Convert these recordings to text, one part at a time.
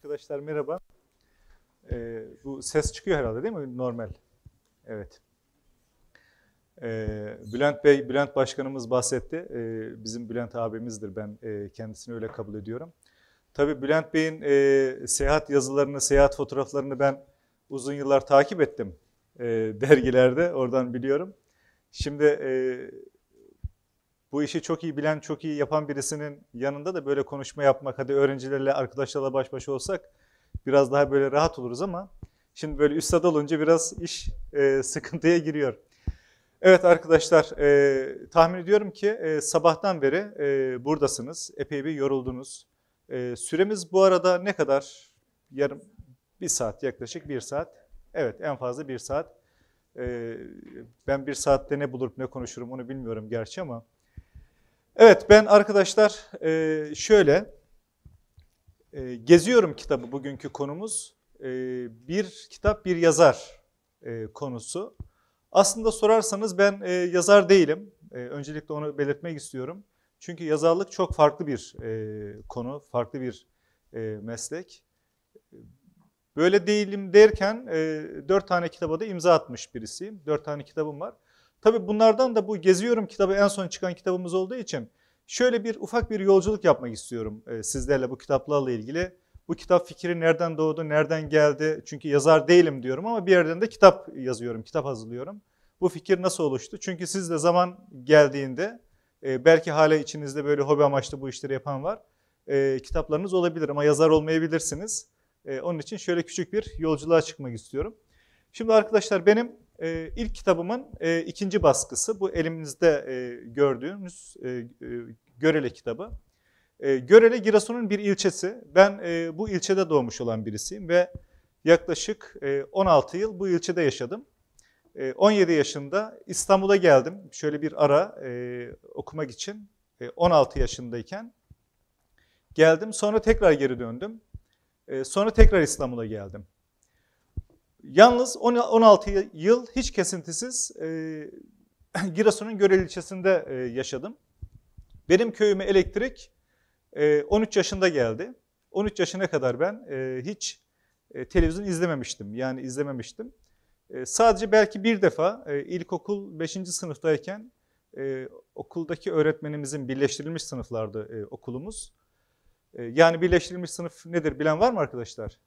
Arkadaşlar merhaba. Ee, bu ses çıkıyor herhalde değil mi? Normal. Evet. Ee, Bülent Bey, Bülent Başkanımız bahsetti. Ee, bizim Bülent abimizdir. Ben e, kendisini öyle kabul ediyorum. Tabii Bülent Bey'in e, seyahat yazılarını, seyahat fotoğraflarını ben uzun yıllar takip ettim e, dergilerde. Oradan biliyorum. Şimdi e, bu işi çok iyi bilen, çok iyi yapan birisinin yanında da böyle konuşma yapmak, hadi öğrencilerle, arkadaşlarla baş başa olsak biraz daha böyle rahat oluruz ama şimdi böyle üstad olunca biraz iş e, sıkıntıya giriyor. Evet arkadaşlar, e, tahmin ediyorum ki e, sabahtan beri e, buradasınız, epey bir yoruldunuz. E, süremiz bu arada ne kadar? Yarım, bir saat yaklaşık bir saat. Evet en fazla bir saat. E, ben bir saatte ne bulurup ne konuşurum onu bilmiyorum gerçi ama... Evet ben arkadaşlar e, şöyle e, geziyorum kitabı bugünkü konumuz. E, bir kitap bir yazar konusu. Aslında sorarsanız ben yazar değilim. Öncelikle onu belirtmek istiyorum. Çünkü yazarlık çok farklı bir konu, farklı bir meslek. Böyle değilim derken dört tane kitaba da imza atmış birisiyim. Dört tane kitabım var. Tabii bunlardan da bu Geziyorum kitabı en son çıkan kitabımız olduğu için şöyle bir ufak bir yolculuk yapmak istiyorum e, sizlerle bu kitaplarla ilgili. Bu kitap fikri nereden doğdu, nereden geldi? Çünkü yazar değilim diyorum ama bir yerden de kitap yazıyorum, kitap hazırlıyorum. Bu fikir nasıl oluştu? Çünkü siz de zaman geldiğinde e, belki hala içinizde böyle hobi amaçlı bu işleri yapan var. E, kitaplarınız olabilir ama yazar olmayabilirsiniz. onun için şöyle küçük bir yolculuğa çıkmak istiyorum. Şimdi arkadaşlar benim e, ilk kitabımın e, ikinci baskısı. Bu elimizde e, gördüğünüz e, e, Görele kitabı. E, Görele Giresun'un bir ilçesi. Ben e, bu ilçede doğmuş olan birisiyim ve yaklaşık e, 16 yıl bu ilçede yaşadım. E, 17 yaşında İstanbul'a geldim. Şöyle bir ara e, okumak için e, 16 yaşındayken geldim. Sonra tekrar geri döndüm. E, sonra tekrar İstanbul'a geldim. Yalnız 16 yıl hiç kesintisiz e, Giresun'un Görel ilçesinde e, yaşadım. Benim köyüme elektrik e, 13 yaşında geldi. 13 yaşına kadar ben e, hiç e, televizyon izlememiştim. Yani izlememiştim. E, sadece belki bir defa e, ilkokul 5. sınıftayken e, okuldaki öğretmenimizin birleştirilmiş sınıflardı e, okulumuz. E, yani birleştirilmiş sınıf nedir bilen var mı arkadaşlar?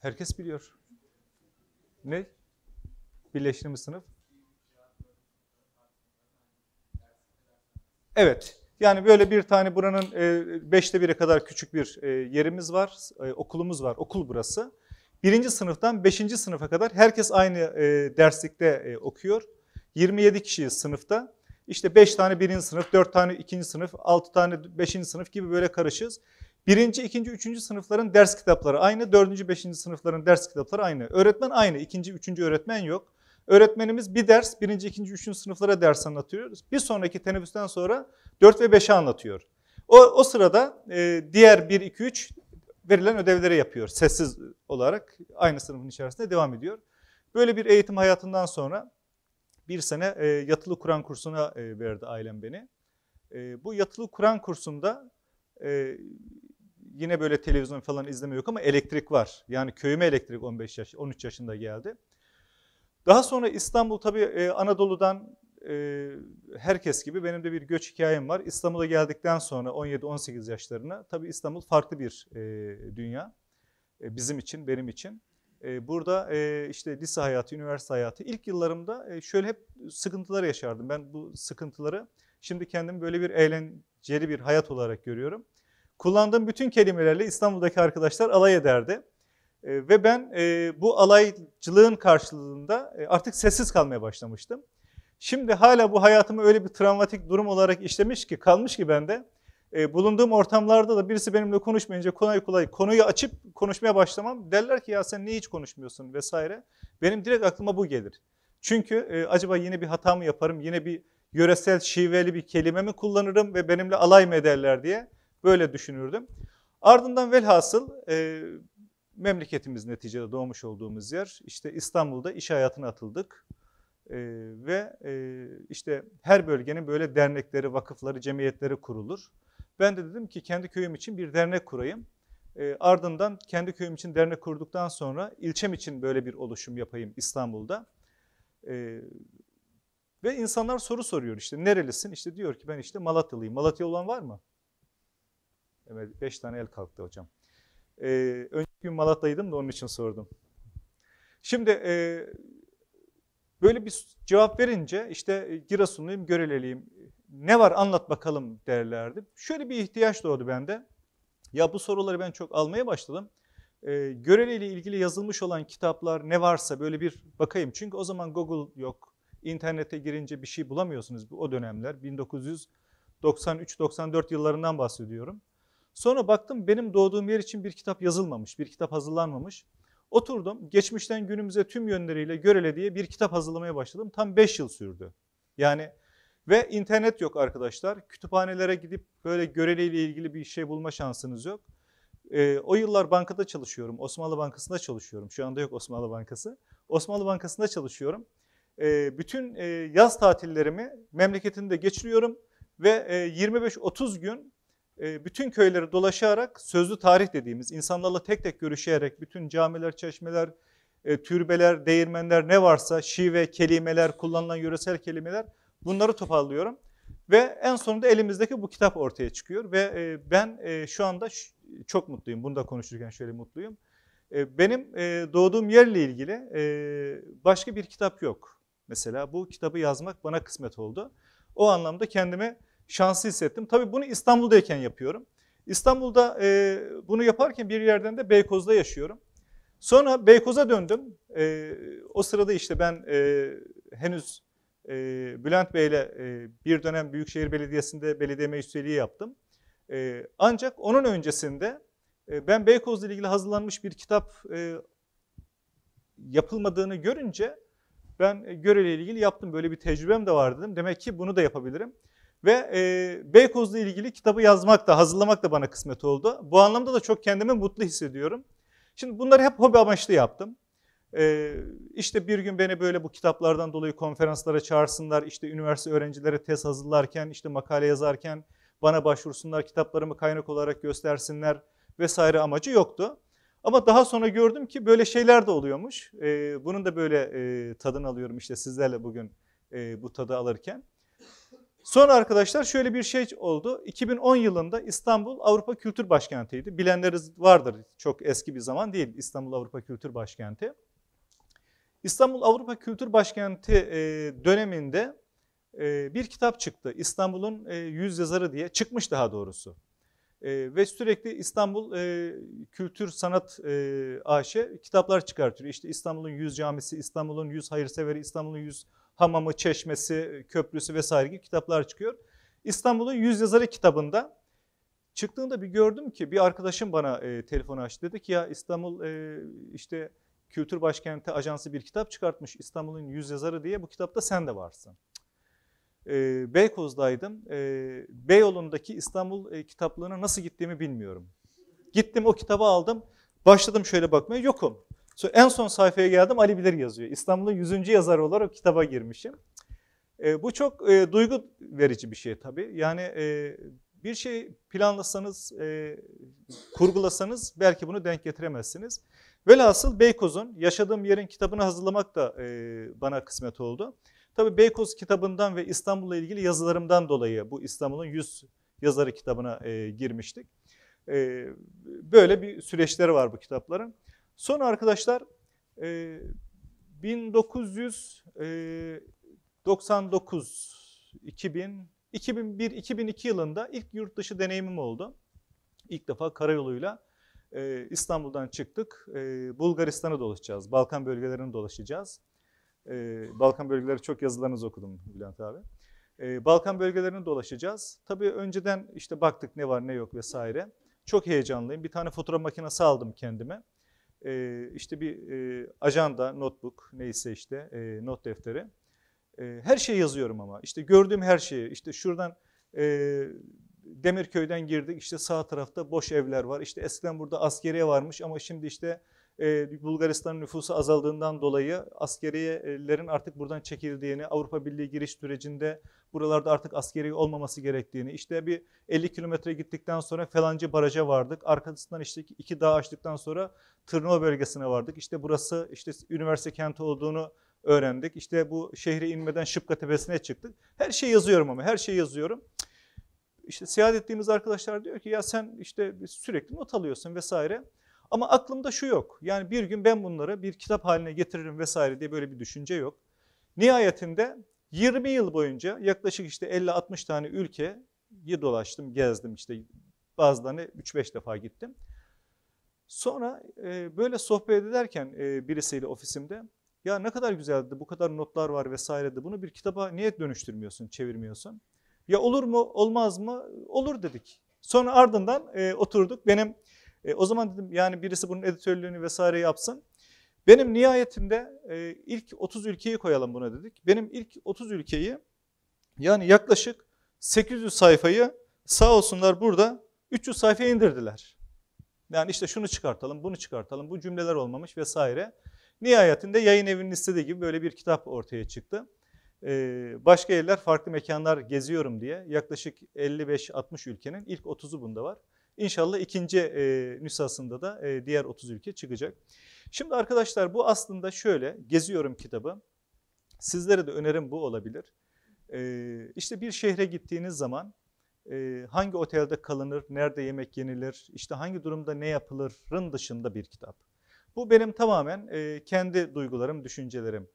Herkes biliyor. Ne? Birleştirme sınıf. Evet. Yani böyle bir tane buranın e, beşte bire kadar küçük bir e, yerimiz var, e, okulumuz var. Okul burası. Birinci sınıftan beşinci sınıfa kadar herkes aynı derslikte okuyor. 27 kişiyiz sınıfta. İşte 5 tane birinci sınıf, 4 tane ikinci sınıf, 6 tane beşinci sınıf gibi böyle karışız. Birinci, ikinci, üçüncü sınıfların ders kitapları aynı. Dördüncü, beşinci sınıfların ders kitapları aynı. Öğretmen aynı. İkinci, üçüncü öğretmen yok. Öğretmenimiz bir ders, birinci, ikinci, üçüncü sınıflara ders anlatıyoruz. Bir sonraki teneffüsten sonra dört ve beşe anlatıyor. O, o sırada e, diğer bir, iki, üç verilen ödevleri yapıyor. Sessiz olarak aynı sınıfın içerisinde devam ediyor. Böyle bir eğitim hayatından sonra bir sene e, yatılı Kur'an kursuna e, verdi ailem beni. E, bu yatılı Kur'an kursunda e, yine böyle televizyon falan izleme yok ama elektrik var. Yani köyüme elektrik 15 yaş, 13 yaşında geldi. Daha sonra İstanbul tabii e, Anadolu'dan e, herkes gibi benim de bir göç hikayem var. İstanbul'a geldikten sonra 17-18 yaşlarına tabii İstanbul farklı bir e, dünya. E, bizim için, benim için. E, burada e, işte lise hayatı, üniversite hayatı ilk yıllarımda e, şöyle hep sıkıntılar yaşardım. Ben bu sıkıntıları şimdi kendimi böyle bir eğlenceli bir hayat olarak görüyorum kullandığım bütün kelimelerle İstanbul'daki arkadaşlar alay ederdi. E, ve ben e, bu alaycılığın karşılığında e, artık sessiz kalmaya başlamıştım. Şimdi hala bu hayatımı öyle bir travmatik durum olarak işlemiş ki, kalmış ki bende. E, bulunduğum ortamlarda da birisi benimle konuşmayınca kolay kolay konuyu açıp konuşmaya başlamam. Derler ki ya sen niye hiç konuşmuyorsun vesaire. Benim direkt aklıma bu gelir. Çünkü e, acaba yine bir hata mı yaparım, yine bir yöresel şiveli bir kelime mi kullanırım ve benimle alay mı ederler diye Böyle düşünürdüm. Ardından velhasıl e, memleketimiz neticede doğmuş olduğumuz yer işte İstanbul'da iş hayatına atıldık. E, ve e, işte her bölgenin böyle dernekleri, vakıfları, cemiyetleri kurulur. Ben de dedim ki kendi köyüm için bir dernek kurayım. E, ardından kendi köyüm için dernek kurduktan sonra ilçem için böyle bir oluşum yapayım İstanbul'da. E, ve insanlar soru soruyor işte nerelisin? İşte diyor ki ben işte Malatyalıyım. Malatya olan var mı? Evet, beş tane el kalktı hocam. Ee, önceki gün Malatya'ydım da onun için sordum. Şimdi e, böyle bir cevap verince işte e, Giresunluyum, Göreleliyim. Ne var anlat bakalım derlerdi. Şöyle bir ihtiyaç doğdu bende. Ya bu soruları ben çok almaya başladım. Ee, Göreli ile ilgili yazılmış olan kitaplar ne varsa böyle bir bakayım. Çünkü o zaman Google yok. İnternete girince bir şey bulamıyorsunuz o dönemler. 1993-94 yıllarından bahsediyorum. Sonra baktım benim doğduğum yer için bir kitap yazılmamış, bir kitap hazırlanmamış. Oturdum geçmişten günümüze tüm yönleriyle görele diye bir kitap hazırlamaya başladım. Tam 5 yıl sürdü. Yani ve internet yok arkadaşlar. Kütüphanelere gidip böyle görele ile ilgili bir şey bulma şansınız yok. E, o yıllar bankada çalışıyorum. Osmanlı Bankası'nda çalışıyorum. Şu anda yok Osmanlı Bankası. Osmanlı Bankası'nda çalışıyorum. E, bütün e, yaz tatillerimi memleketinde geçiriyorum ve e, 25-30 gün ee, bütün köyleri dolaşarak sözlü tarih dediğimiz insanlarla tek tek görüşerek bütün camiler, çeşmeler, e, türbeler, değirmenler ne varsa şive, kelimeler, kullanılan yöresel kelimeler bunları toparlıyorum. Ve en sonunda elimizdeki bu kitap ortaya çıkıyor ve e, ben e, şu anda çok mutluyum. Bunu da konuşurken şöyle mutluyum. Benim doğduğum yerle ilgili başka bir kitap yok. Mesela bu kitabı yazmak bana kısmet oldu. O anlamda kendimi şanslı hissettim. Tabii bunu İstanbul'dayken yapıyorum. İstanbul'da e, bunu yaparken bir yerden de Beykoz'da yaşıyorum. Sonra Beykoz'a döndüm. E, o sırada işte ben e, henüz e, Bülent Bey'le e, bir dönem Büyükşehir Belediyesi'nde belediye meclis yaptım. E, ancak onun öncesinde e, ben Beykoz'la ilgili hazırlanmış bir kitap e, yapılmadığını görünce ben e, Görel'e ilgili yaptım. Böyle bir tecrübem de vardı. dedim. Demek ki bunu da yapabilirim. Ve e, Beykoz'la ilgili kitabı yazmak da, hazırlamak da bana kısmet oldu. Bu anlamda da çok kendimi mutlu hissediyorum. Şimdi bunları hep hobi amaçlı yaptım. Ee, işte bir gün beni böyle bu kitaplardan dolayı konferanslara çağırsınlar, işte üniversite öğrencileri tez hazırlarken, işte makale yazarken bana başvursunlar, kitaplarımı kaynak olarak göstersinler vesaire amacı yoktu. Ama daha sonra gördüm ki böyle şeyler de oluyormuş. Ee, bunun da böyle e, tadını alıyorum işte sizlerle bugün e, bu tadı alırken. Son arkadaşlar şöyle bir şey oldu. 2010 yılında İstanbul Avrupa Kültür Başkenti'ydi. Bilenleriz vardır çok eski bir zaman değil İstanbul Avrupa Kültür Başkenti. İstanbul Avrupa Kültür Başkenti e, döneminde e, bir kitap çıktı. İstanbul'un e, yüz yazarı diye çıkmış daha doğrusu. Ve sürekli İstanbul Kültür Sanat AŞ kitaplar çıkartıyor. İşte İstanbul'un yüz camisi, İstanbul'un yüz hayırseveri, İstanbul'un yüz 100 hamamı, çeşmesi, köprüsü vesaire gibi kitaplar çıkıyor. İstanbul'un Yüz Yazarı kitabında çıktığında bir gördüm ki bir arkadaşım bana e, telefonu açtı. Dedi ki ya İstanbul e, işte Kültür Başkenti Ajansı bir kitap çıkartmış İstanbul'un Yüz Yazarı diye bu kitapta sen de varsın. E, Beykoz'daydım. E, Beyoğlu'ndaki İstanbul e, kitaplığına nasıl gittiğimi bilmiyorum. Gittim o kitabı aldım. Başladım şöyle bakmaya yokum. En son sayfaya geldim Ali Bilir yazıyor. İstanbul'un 100. yazarı olarak kitaba girmişim. E, bu çok e, duygu verici bir şey tabii. Yani e, bir şey planlasanız, e, kurgulasanız belki bunu denk getiremezsiniz. Velhasıl Beykoz'un Yaşadığım Yerin kitabını hazırlamak da e, bana kısmet oldu. Tabii Beykoz kitabından ve İstanbul'la ilgili yazılarımdan dolayı bu İstanbul'un 100 yazarı kitabına e, girmiştik. E, böyle bir süreçleri var bu kitapların. Son arkadaşlar 1999, 2000, 2001, 2002 yılında ilk yurt dışı deneyimim oldu. İlk defa karayoluyla e, İstanbul'dan çıktık. E, Bulgaristan'a dolaşacağız, Balkan bölgelerini dolaşacağız. E, Balkan bölgeleri çok yazılarınız okudum Bülent abi. Balkan bölgelerini dolaşacağız. Tabii önceden işte baktık ne var ne yok vesaire. Çok heyecanlıyım. Bir tane fotoğraf makinesi aldım kendime e, işte bir e, ajanda, notebook neyse işte e, not defteri. E, her şeyi yazıyorum ama işte gördüğüm her şeyi işte şuradan e, Demirköy'den girdik işte sağ tarafta boş evler var. İşte eskiden burada askeriye varmış ama şimdi işte e, Bulgaristan'ın nüfusu azaldığından dolayı askeriyelerin artık buradan çekildiğini, Avrupa Birliği giriş sürecinde Buralarda artık askeri olmaması gerektiğini, işte bir 50 kilometre gittikten sonra falanca baraja vardık. Arkasından işte iki dağ açtıktan sonra Tırnava bölgesine vardık. İşte burası işte üniversite kenti olduğunu öğrendik. İşte bu şehre inmeden Şıpka Tepesi'ne çıktık. Her şey yazıyorum ama her şey yazıyorum. İşte seyahat ettiğimiz arkadaşlar diyor ki ya sen işte sürekli not alıyorsun vesaire. Ama aklımda şu yok. Yani bir gün ben bunları bir kitap haline getiririm vesaire diye böyle bir düşünce yok. Nihayetinde 20 yıl boyunca yaklaşık işte 50-60 tane ülkeyi dolaştım, gezdim işte bazılarını 3-5 defa gittim. Sonra e, böyle sohbet ederken e, birisiyle ofisimde ya ne kadar güzeldi bu kadar notlar var vesaire de bunu bir kitaba niye dönüştürmüyorsun, çevirmiyorsun? Ya olur mu, olmaz mı? Olur dedik. Sonra ardından e, oturduk. Benim e, o zaman dedim yani birisi bunun editörlüğünü vesaire yapsın. Benim nihayetimde e, ilk 30 ülkeyi koyalım buna dedik. Benim ilk 30 ülkeyi yani yaklaşık 800 sayfayı sağ olsunlar burada 300 sayfa indirdiler. Yani işte şunu çıkartalım, bunu çıkartalım, bu cümleler olmamış vesaire. Nihayetinde yayın evinin istediği gibi böyle bir kitap ortaya çıktı. Ee, başka yerler, farklı mekanlar geziyorum diye yaklaşık 55-60 ülkenin ilk 30'u bunda var. İnşallah ikinci e, nüshasında da e, diğer 30 ülke çıkacak. Şimdi arkadaşlar bu aslında şöyle, geziyorum kitabı. Sizlere de önerim bu olabilir. Ee, işte bir şehre gittiğiniz zaman e, hangi otelde kalınır, nerede yemek yenilir, işte hangi durumda ne yapılırın dışında bir kitap. Bu benim tamamen e, kendi duygularım, düşüncelerim.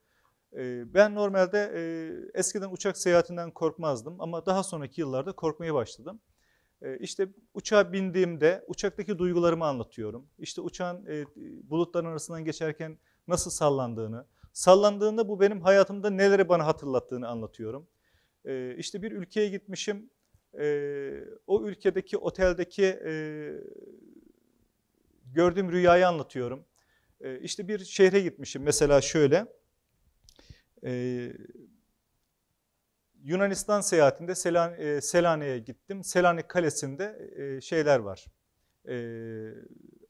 E, ben normalde eskiden uçak seyahatinden korkmazdım ama daha sonraki yıllarda korkmaya başladım. Ee, işte uçağa bindiğimde uçaktaki duygularımı anlatıyorum. İşte uçağın e, bulutların arasından geçerken nasıl sallandığını, sallandığında bu benim hayatımda neleri bana hatırlattığını anlatıyorum. Ee, işte bir ülkeye gitmişim, ee, o ülkedeki oteldeki e, gördüğüm rüyayı anlatıyorum. İşte bir şehre gitmişim mesela şöyle, e, Yunanistan seyahatinde Selan, e, Selanik'e gittim. Selanik Kalesi'nde e, şeyler var. E,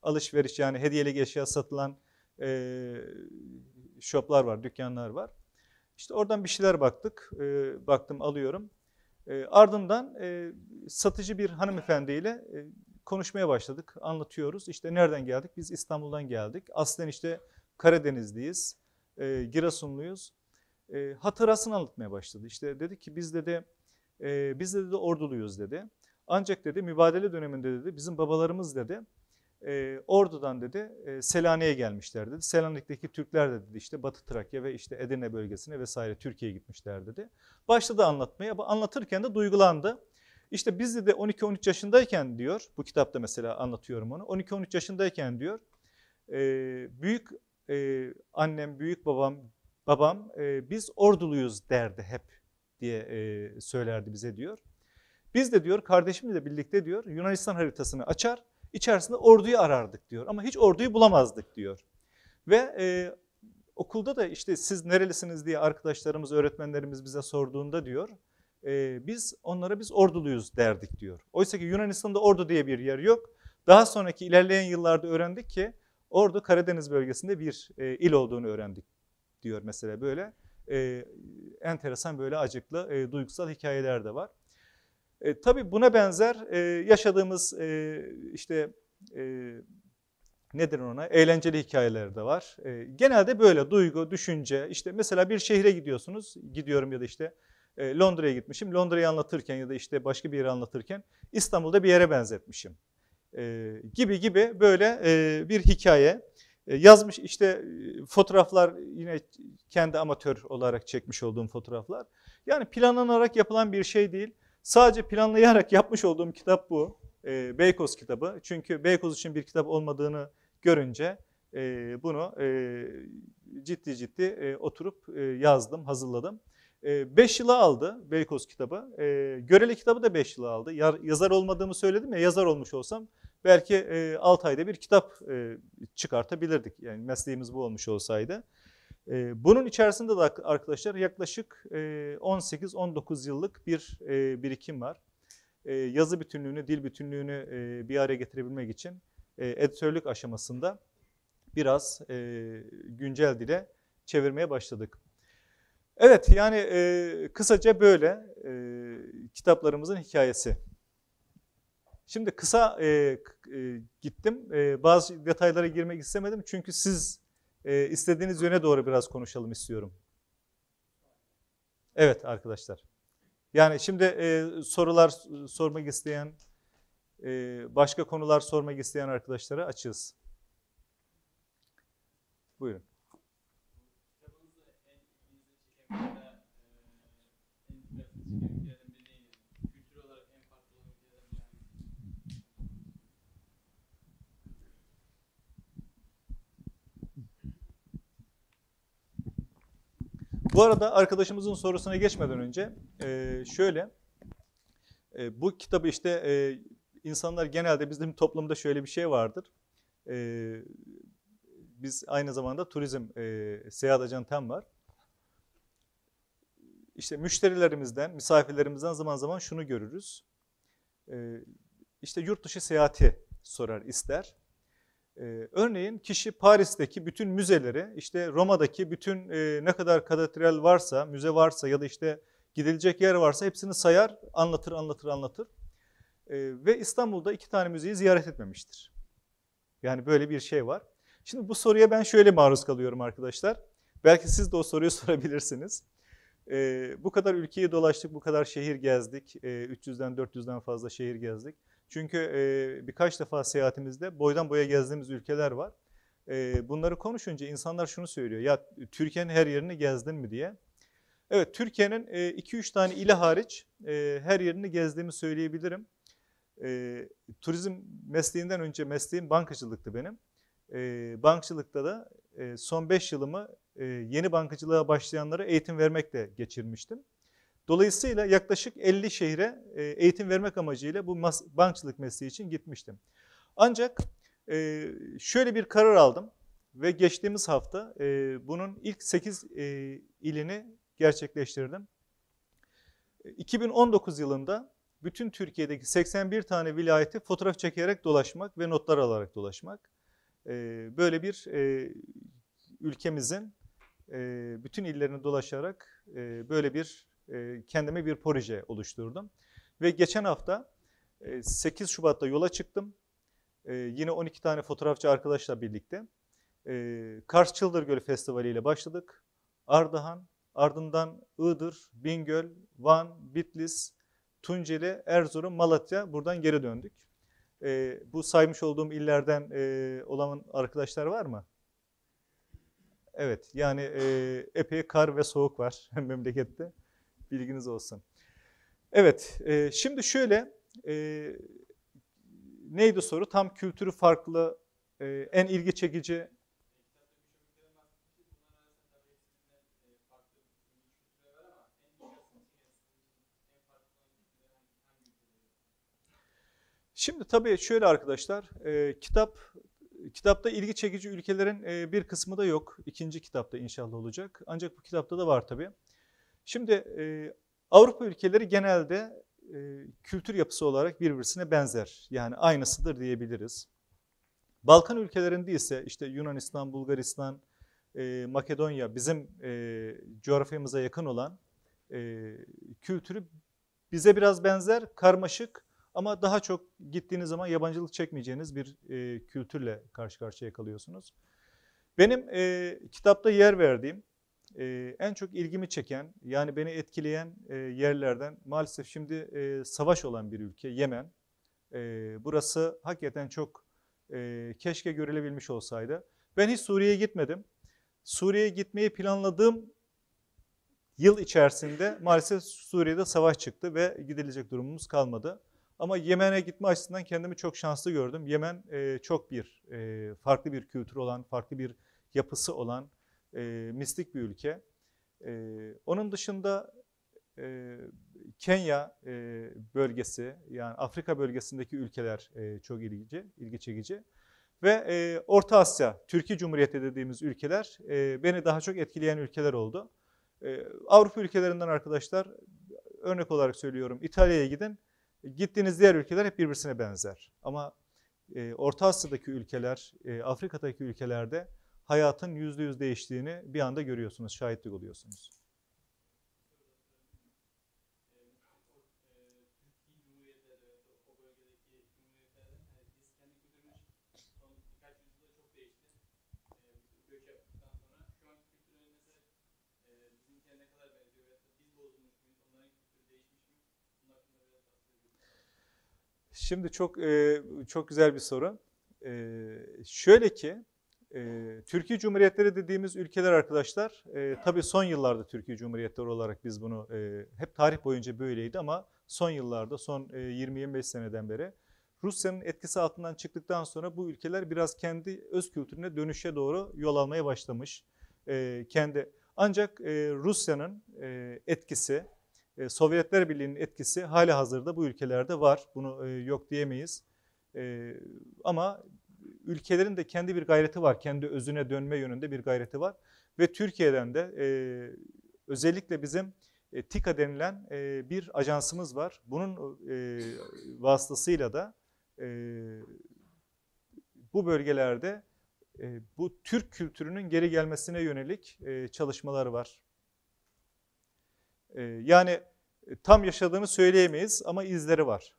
alışveriş yani hediyelik eşya satılan e, shoplar var, dükkanlar var. İşte oradan bir şeyler baktık. E, baktım alıyorum. E, ardından e, satıcı bir hanımefendiyle e, konuşmaya başladık. Anlatıyoruz. İşte nereden geldik? Biz İstanbul'dan geldik. Aslen işte Karadenizliyiz. E, Giresunluyuz e, hatırasını anlatmaya başladı. İşte dedi ki biz dedi e, biz dedi orduluyuz dedi. Ancak dedi mübadele döneminde dedi bizim babalarımız dedi e, ordudan dedi e, Selanik'e gelmişler dedi. Selanik'teki Türkler de dedi işte Batı Trakya ve işte Edirne bölgesine vesaire Türkiye'ye gitmişler dedi. Başladı anlatmaya. ama Anlatırken de duygulandı. İşte biz de 12-13 yaşındayken diyor, bu kitapta mesela anlatıyorum onu. 12-13 yaşındayken diyor, e, büyük e, annem, büyük babam, babam e, biz orduluyuz derdi hep diye e, söylerdi bize diyor. Biz de diyor kardeşimle birlikte diyor Yunanistan haritasını açar içerisinde orduyu arardık diyor ama hiç orduyu bulamazdık diyor. Ve e, okulda da işte siz nerelisiniz diye arkadaşlarımız öğretmenlerimiz bize sorduğunda diyor e, biz onlara biz orduluyuz derdik diyor. Oysa ki Yunanistan'da ordu diye bir yer yok. Daha sonraki ilerleyen yıllarda öğrendik ki ordu Karadeniz bölgesinde bir e, il olduğunu öğrendik diyor mesela böyle. E, enteresan böyle acıklı e, duygusal hikayeler de var. E, tabii buna benzer e, yaşadığımız e, işte e, nedir ona eğlenceli hikayeler de var. E, genelde böyle duygu, düşünce işte mesela bir şehre gidiyorsunuz, gidiyorum ya da işte e, Londra'ya gitmişim. Londra'yı anlatırken ya da işte başka bir yeri anlatırken İstanbul'da bir yere benzetmişim. E, gibi gibi böyle e, bir hikaye. E, yazmış işte e, fotoğraflar yine kendi amatör olarak çekmiş olduğum fotoğraflar. Yani planlanarak yapılan bir şey değil. Sadece planlayarak yapmış olduğum kitap bu. E, Beykoz kitabı. Çünkü Beykoz için bir kitap olmadığını görünce e, bunu e, ciddi ciddi e, oturup e, yazdım, hazırladım. 5 e, yıla aldı Beykoz kitabı. Göreli kitabı da 5 yıla aldı. Yar, yazar olmadığımı söyledim ya yazar olmuş olsam belki e, 6 ayda bir kitap e, çıkartabilirdik. Yani mesleğimiz bu olmuş olsaydı. E, bunun içerisinde de arkadaşlar yaklaşık e, 18-19 yıllık bir e, birikim var. E, yazı bütünlüğünü, dil bütünlüğünü e, bir araya getirebilmek için e, editörlük aşamasında biraz e, güncel dile çevirmeye başladık. Evet yani e, kısaca böyle e, kitaplarımızın hikayesi. Şimdi kısa e, e, gittim. E, bazı detaylara girmek istemedim çünkü siz e, istediğiniz yöne doğru biraz konuşalım istiyorum. Evet arkadaşlar. Yani şimdi e, sorular e, sormak isteyen, e, başka konular sormak isteyen arkadaşlara açığız. Buyurun. Bu arada arkadaşımızın sorusuna geçmeden önce e, şöyle, e, bu kitabı işte e, insanlar genelde bizim toplumda şöyle bir şey vardır. E, biz aynı zamanda turizm e, seyahat ajantem var. İşte müşterilerimizden, misafirlerimizden zaman zaman şunu görürüz. E, işte yurt dışı seyahati sorar, ister. Ee, örneğin kişi Paris'teki bütün müzeleri, işte Roma'daki bütün e, ne kadar katedral varsa, müze varsa ya da işte gidilecek yer varsa hepsini sayar, anlatır, anlatır, anlatır. Ee, ve İstanbul'da iki tane müzeyi ziyaret etmemiştir. Yani böyle bir şey var. Şimdi bu soruya ben şöyle maruz kalıyorum arkadaşlar. Belki siz de o soruyu sorabilirsiniz. Ee, bu kadar ülkeyi dolaştık, bu kadar şehir gezdik. Ee, 300'den 400'den fazla şehir gezdik. Çünkü e, birkaç defa seyahatimizde boydan boya gezdiğimiz ülkeler var. E, bunları konuşunca insanlar şunu söylüyor. Ya Türkiye'nin her yerini gezdin mi diye. Evet Türkiye'nin 2-3 e, tane ili hariç e, her yerini gezdiğimi söyleyebilirim. E, turizm mesleğinden önce mesleğim bankacılıktı benim. E, bankacılıkta da e, son 5 yılımı e, yeni bankacılığa başlayanlara eğitim vermekle geçirmiştim. Dolayısıyla yaklaşık 50 şehre e, eğitim vermek amacıyla bu bankçılık mesleği için gitmiştim. Ancak e, şöyle bir karar aldım ve geçtiğimiz hafta e, bunun ilk 8 ilini gerçekleştirdim. 2019 yılında bütün Türkiye'deki 81 tane vilayeti fotoğraf çekerek dolaşmak ve notlar alarak dolaşmak. Böyle bir ülkemizin bütün illerini dolaşarak böyle bir e, kendime bir proje oluşturdum. Ve geçen hafta 8 e, Şubat'ta yola çıktım. E, yine 12 tane fotoğrafçı arkadaşla birlikte e, Kars Çıldır Gölü Festivali ile başladık. Ardahan, ardından Iğdır, Bingöl, Van, Bitlis, Tunceli, Erzurum, Malatya buradan geri döndük. E, bu saymış olduğum illerden e, olan arkadaşlar var mı? Evet yani e, epey kar ve soğuk var memlekette. Bilginiz olsun. Evet, e, şimdi şöyle, e, neydi soru? Tam kültürü farklı, e, en ilgi çekici Şimdi tabii şöyle arkadaşlar, e, kitap kitapta ilgi çekici ülkelerin e, bir kısmı da yok. İkinci kitapta inşallah olacak. Ancak bu kitapta da var tabii. Şimdi e, Avrupa ülkeleri genelde e, kültür yapısı olarak birbirine benzer. Yani aynısıdır diyebiliriz. Balkan ülkelerinde ise işte Yunanistan, Bulgaristan, e, Makedonya bizim e, coğrafyamıza yakın olan e, kültürü bize biraz benzer, karmaşık ama daha çok gittiğiniz zaman yabancılık çekmeyeceğiniz bir e, kültürle karşı karşıya kalıyorsunuz. Benim e, kitapta yer verdiğim e, en çok ilgimi çeken yani beni etkileyen e, yerlerden maalesef şimdi e, savaş olan bir ülke Yemen. E, burası hakikaten çok e, keşke görülebilmiş olsaydı. Ben hiç Suriye'ye gitmedim. Suriye'ye gitmeyi planladığım yıl içerisinde maalesef Suriye'de savaş çıktı ve gidilecek durumumuz kalmadı. Ama Yemen'e gitme açısından kendimi çok şanslı gördüm. Yemen e, çok bir e, farklı bir kültür olan, farklı bir yapısı olan, e, mistik bir ülke. E, onun dışında e, Kenya e, bölgesi yani Afrika bölgesindeki ülkeler e, çok ilgi, ilgi çekici. Ve e, Orta Asya, Türkiye Cumhuriyeti dediğimiz ülkeler e, beni daha çok etkileyen ülkeler oldu. E, Avrupa ülkelerinden arkadaşlar örnek olarak söylüyorum İtalya'ya gidin. Gittiğiniz diğer ülkeler hep birbirine benzer. Ama e, Orta Asya'daki ülkeler, e, Afrika'daki ülkelerde hayatın yüzde yüz değiştiğini bir anda görüyorsunuz, şahitlik oluyorsunuz. Şimdi çok çok güzel bir soru. Şöyle ki e, Türkiye Cumhuriyetleri dediğimiz ülkeler arkadaşlar, e, tabii son yıllarda Türkiye Cumhuriyetleri olarak biz bunu e, hep tarih boyunca böyleydi ama son yıllarda, son e, 20-25 seneden beri Rusya'nın etkisi altından çıktıktan sonra bu ülkeler biraz kendi öz kültürüne dönüşe doğru yol almaya başlamış. E, kendi ancak e, Rusya'nın e, etkisi, e, Sovyetler Birliği'nin etkisi hali hazırda bu ülkelerde var. Bunu e, yok diyemeyiz. E, ama ülkelerin de kendi bir gayreti var. Kendi özüne dönme yönünde bir gayreti var. Ve Türkiye'den de e, özellikle bizim e, TİKA denilen e, bir ajansımız var. Bunun e, vasıtasıyla da e, bu bölgelerde e, bu Türk kültürünün geri gelmesine yönelik e, çalışmalar var. E, yani e, tam yaşadığını söyleyemeyiz ama izleri var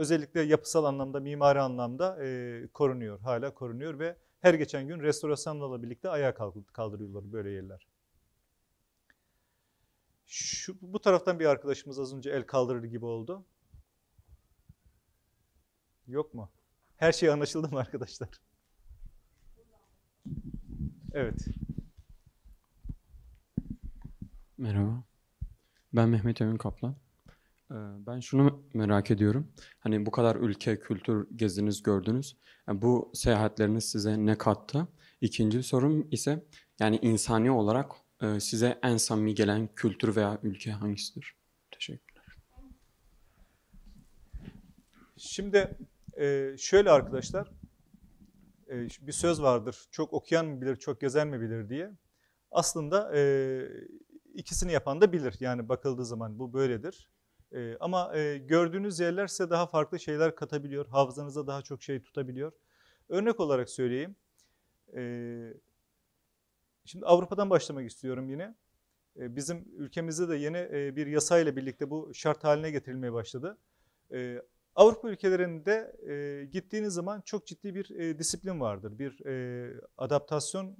özellikle yapısal anlamda, mimari anlamda e, korunuyor, hala korunuyor ve her geçen gün restorasyonla birlikte ayağa kaldırıyorlar böyle yerler. Şu, bu taraftan bir arkadaşımız az önce el kaldırır gibi oldu. Yok mu? Her şey anlaşıldı mı arkadaşlar? Evet. Merhaba. Ben Mehmet Emin Kaplan. Ben şunu merak ediyorum. Hani bu kadar ülke, kültür geziniz gördünüz. Yani bu seyahatleriniz size ne kattı? İkinci sorum ise yani insani olarak size en samimi gelen kültür veya ülke hangisidir? Teşekkürler. Şimdi şöyle arkadaşlar, bir söz vardır. Çok okuyan mı bilir, çok gezen mi bilir diye. Aslında ikisini yapan da bilir. Yani bakıldığı zaman bu böyledir. E, ama e, gördüğünüz yerlerse daha farklı şeyler katabiliyor. Hafızanıza daha çok şey tutabiliyor. Örnek olarak söyleyeyim. E, şimdi Avrupa'dan başlamak istiyorum yine. E, bizim ülkemizde de yeni e, bir ile birlikte bu şart haline getirilmeye başladı. E, Avrupa ülkelerinde e, gittiğiniz zaman çok ciddi bir e, disiplin vardır. Bir e, adaptasyon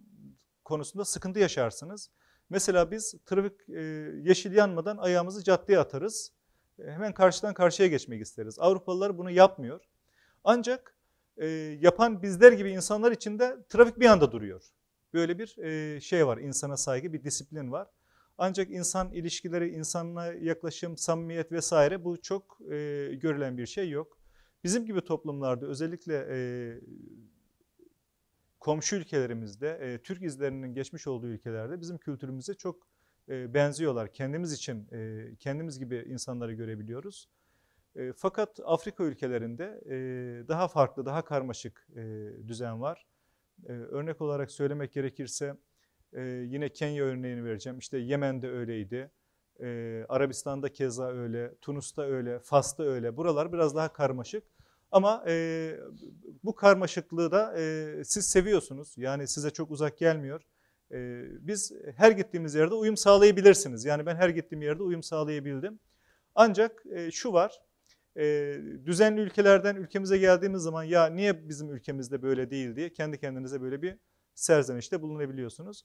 konusunda sıkıntı yaşarsınız. Mesela biz trafik e, yeşil yanmadan ayağımızı caddeye atarız. E, hemen karşıdan karşıya geçmek isteriz. Avrupalılar bunu yapmıyor. Ancak e, yapan bizler gibi insanlar için de trafik bir anda duruyor. Böyle bir e, şey var, insana saygı, bir disiplin var. Ancak insan ilişkileri, insanla yaklaşım, samimiyet vesaire bu çok e, görülen bir şey yok. Bizim gibi toplumlarda özellikle e, komşu ülkelerimizde, e, Türk izlerinin geçmiş olduğu ülkelerde bizim kültürümüzde çok e, benziyorlar. Kendimiz için, e, kendimiz gibi insanları görebiliyoruz. E, fakat Afrika ülkelerinde daha farklı, daha karmaşık düzen var. Örnek olarak söylemek gerekirse yine Kenya örneğini vereceğim. İşte Yemen'de öyleydi, Arabistan'da keza öyle, Tunus'ta öyle, Fas'ta öyle. Buralar biraz daha karmaşık. Ama bu karmaşıklığı da siz seviyorsunuz. Yani size çok uzak gelmiyor. E, biz her gittiğimiz yerde uyum sağlayabilirsiniz. Yani ben her gittiğim yerde uyum sağlayabildim. Ancak e, şu var, e, düzenli ülkelerden ülkemize geldiğimiz zaman ya niye bizim ülkemizde böyle değil diye kendi kendinize böyle bir serzenişte bulunabiliyorsunuz.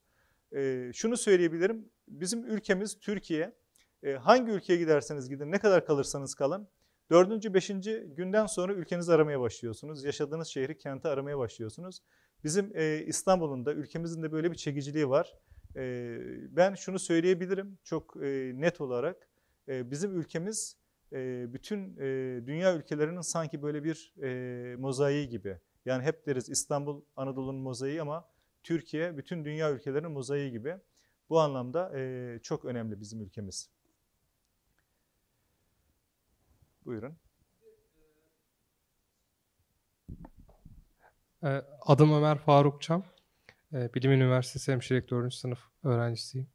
E, şunu söyleyebilirim, bizim ülkemiz Türkiye, e, hangi ülkeye giderseniz gidin, ne kadar kalırsanız kalın, Dördüncü, beşinci günden sonra ülkenizi aramaya başlıyorsunuz. Yaşadığınız şehri, kenti aramaya başlıyorsunuz. Bizim e, İstanbul'un da, ülkemizin de böyle bir çekiciliği var. E, ben şunu söyleyebilirim çok e, net olarak. E, bizim ülkemiz e, bütün e, dünya ülkelerinin sanki böyle bir e, mozaiği gibi. Yani hep deriz İstanbul Anadolu'nun mozaiği ama Türkiye bütün dünya ülkelerinin mozaiği gibi. Bu anlamda e, çok önemli bizim ülkemiz. Buyurun. Ee, adım Ömer Faruk Çam. Ee, Bilim Üniversitesi Hemşirelik 4. sınıf öğrencisiyim.